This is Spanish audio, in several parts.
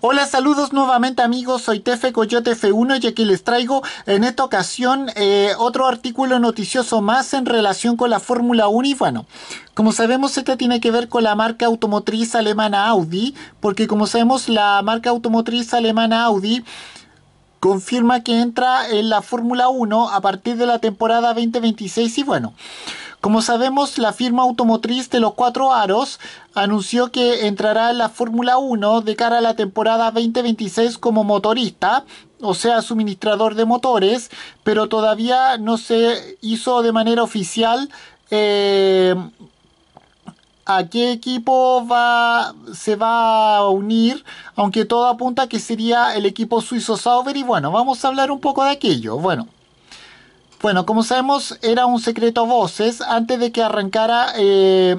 Hola, saludos nuevamente amigos, soy Tefe Coyote F1 y aquí les traigo en esta ocasión eh, otro artículo noticioso más en relación con la Fórmula 1 y bueno, como sabemos este tiene que ver con la marca automotriz alemana Audi, porque como sabemos la marca automotriz alemana Audi confirma que entra en la Fórmula 1 a partir de la temporada 2026 y bueno... Como sabemos, la firma automotriz de los cuatro aros anunció que entrará en la Fórmula 1 de cara a la temporada 2026 como motorista, o sea, suministrador de motores, pero todavía no se hizo de manera oficial. Eh, a qué equipo va, se va a unir, aunque todo apunta que sería el equipo suizo Sauber y bueno, vamos a hablar un poco de aquello. Bueno, bueno, como sabemos, era un secreto a voces antes de que arrancara eh,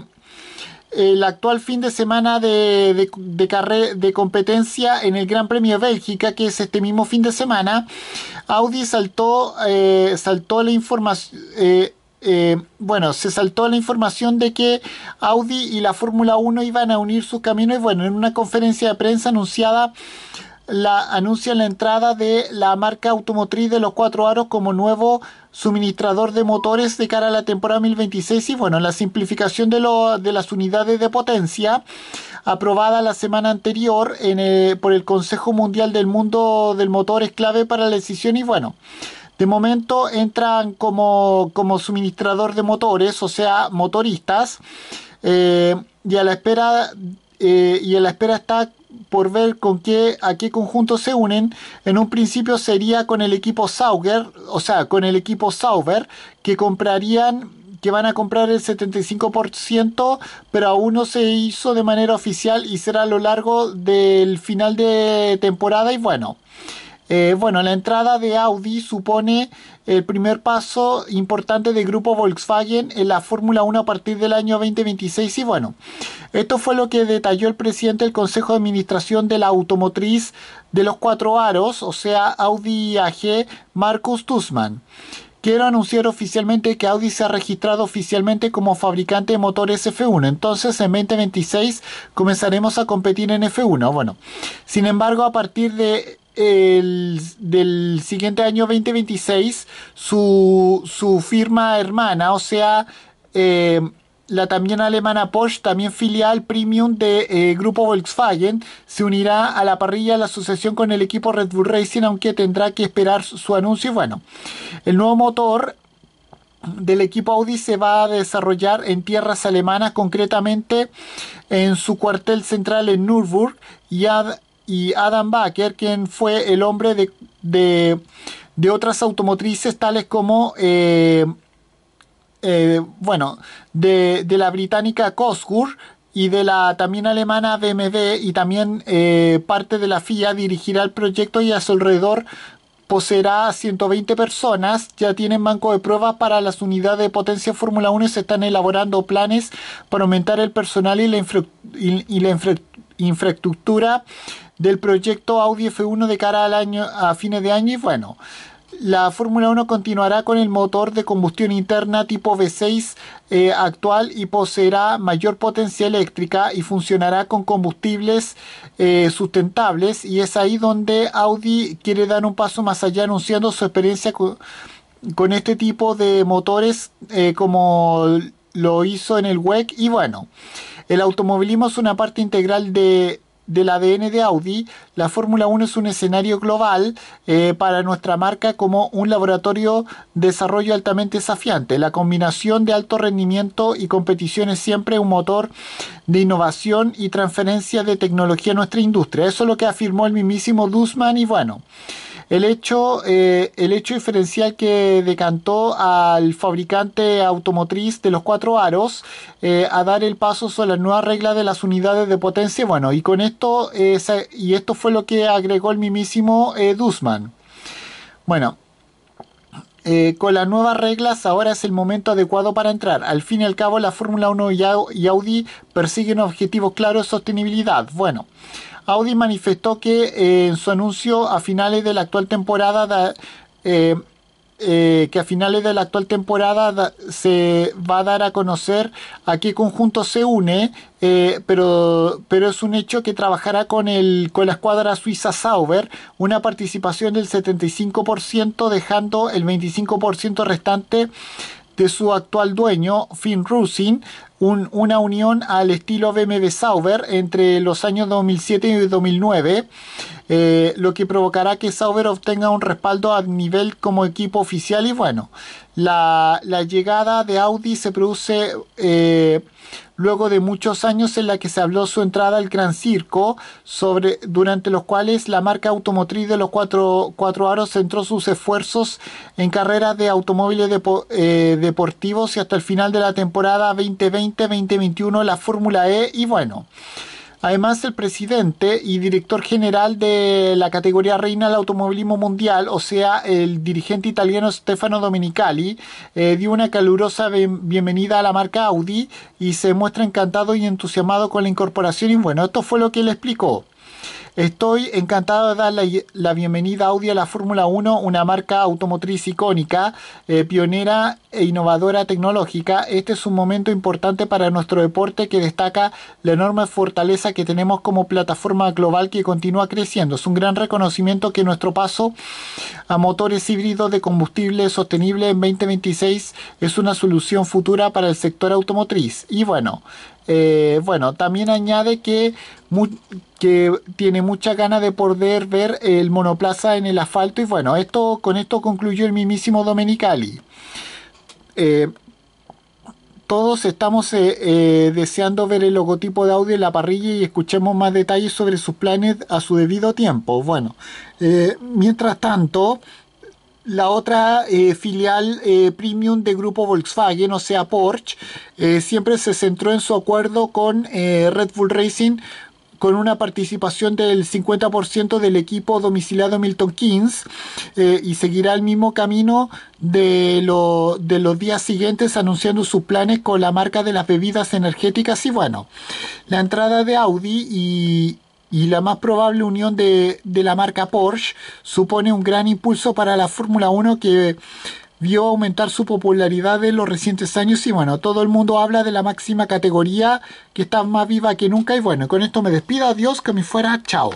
el actual fin de semana de, de, de, competencia en el Gran Premio de Bélgica, que es este mismo fin de semana. Audi saltó, eh, saltó la información. Eh, bueno, se saltó la información de que Audi y la Fórmula 1 iban a unir sus caminos y bueno, en una conferencia de prensa anunciada la anuncian la entrada de la marca automotriz de los cuatro aros como nuevo suministrador de motores de cara a la temporada 2026 y bueno, la simplificación de, lo, de las unidades de potencia aprobada la semana anterior eh, por el Consejo Mundial del Mundo del Motor es clave para la decisión y bueno, de momento entran como, como suministrador de motores, o sea, motoristas, eh, y a la espera... Eh, y a la espera está por ver con qué, a qué conjunto se unen. En un principio sería con el equipo Sauger, o sea, con el equipo Sauber, que comprarían que van a comprar el 75%, pero aún no se hizo de manera oficial y será a lo largo del final de temporada y bueno. Eh, bueno, la entrada de Audi supone el primer paso importante del grupo Volkswagen en la Fórmula 1 a partir del año 2026 y bueno, esto fue lo que detalló el presidente del Consejo de Administración de la Automotriz de los Cuatro Aros, o sea, Audi AG, Marcus Tusman. Quiero anunciar oficialmente que Audi se ha registrado oficialmente como fabricante de motores F1. Entonces, en 2026 comenzaremos a competir en F1. Bueno, sin embargo, a partir de del siguiente año 2026 su, su firma hermana, o sea, eh, la también alemana Porsche, también filial premium de eh, Grupo Volkswagen, se unirá a la parrilla de la asociación con el equipo Red Bull Racing, aunque tendrá que esperar su, anuncio. Y bueno, el nuevo motor del equipo Audi se va a desarrollar en tierras alemanas, concretamente en su cuartel central en Nürburgring y y Adam Baker, quien fue el hombre de, otras automotrices tales como, eh, eh, bueno, de, la británica Cosgur y de la también alemana BMW y también eh, parte de la FIA dirigirá el proyecto y a su alrededor poseerá 120 personas, ya tienen banco de pruebas para las unidades de potencia Fórmula 1 y se están elaborando planes para aumentar el personal y la, infraestructura. la infraestructura del proyecto Audi F1 de cara al año a fines de año y bueno, la Fórmula 1 continuará con el motor de combustión interna tipo V6 eh, actual y poseerá mayor potencia eléctrica y funcionará con combustibles eh, sustentables y es ahí donde Audi quiere dar un paso más allá anunciando su experiencia con, este tipo de motores eh, como lo hizo en el WEC y bueno. El automovilismo es una parte integral del ADN de Audi. La Fórmula 1 es un escenario global eh, para nuestra marca como un laboratorio de desarrollo altamente desafiante. La combinación de alto rendimiento y competición es siempre un motor de innovación y transferencia de tecnología a nuestra industria. Eso es lo que afirmó el mismísimo Dusman y bueno el hecho, eh, el hecho diferencial que decantó al fabricante automotriz de los cuatro aros eh, a dar el paso sobre las nuevas reglas de las unidades de potencia. Bueno, y con esto, eh, y esto fue lo que agregó el mismísimo Dusman. Bueno, con las nuevas reglas ahora es el momento adecuado para entrar. Al fin y al cabo la Fórmula 1 y Audi persiguen objetivos claros de sostenibilidad. Bueno, Audi manifestó que eh, en su anuncio a finales de la actual temporada eh, eh, que a finales de la actual temporada se va a dar a conocer a qué conjunto se une, pero, pero es un hecho que trabajará con, el, con la escuadra suiza Sauber, una participación del 75%, dejando el 25% restante de su actual dueño, Finn Rusin, una unión al estilo BMW Sauber entre los años 2007 y 2009. Eh, lo que provocará que Sauber obtenga un respaldo a nivel como equipo oficial y bueno, la, llegada de Audi se produce eh, luego de muchos años en la que se habló su entrada al Gran Circo, sobre, durante los cuales la marca automotriz de los cuatro, aros centró sus esfuerzos en carreras de automóviles eh, deportivos y hasta el final de la temporada 2020-2021 la Fórmula E y bueno. Además, el presidente y director general de la categoría reina del automovilismo mundial, o sea, el dirigente italiano Stefano Dominicali, eh, dio una calurosa bienvenida a la marca Audi y se muestra encantado y entusiasmado con la incorporación. Y bueno, esto fue lo que él explicó. Estoy encantado de dar la, bienvenida a Audi a la Fórmula 1, una marca automotriz icónica, eh, pionera e innovadora tecnológica. Este es un momento importante para nuestro deporte que destaca la enorme fortaleza que tenemos como plataforma global que continúa creciendo. Es un gran reconocimiento que nuestro paso a motores híbridos de combustible sostenible en 2026 es una solución futura para el sector automotriz. Y bueno, eh, bueno, también añade que, que tiene mucha ganas de poder ver el monoplaza en el asfalto y bueno, esto, con esto concluyó el mismísimo Domenicali. Eh, todos estamos eh, deseando ver el logotipo de audio en la parrilla y escuchemos más detalles sobre sus planes a su debido tiempo. Bueno, mientras tanto, la otra eh, filial eh, premium de grupo Volkswagen, o sea Porsche, eh, siempre se centró en su acuerdo con Red Bull Racing con una participación del 50% del equipo domiciliado Milton Keynes y seguirá el mismo camino de, de, los días siguientes anunciando sus planes con la marca de las bebidas energéticas y bueno, la entrada de Audi y, y la más probable unión de, la marca Porsche supone un gran impulso para la Fórmula 1 que vio aumentar su popularidad en los recientes años y bueno, todo el mundo habla de la máxima categoría que está más viva que nunca y bueno, con esto me despido, adiós, que me fuera, chao.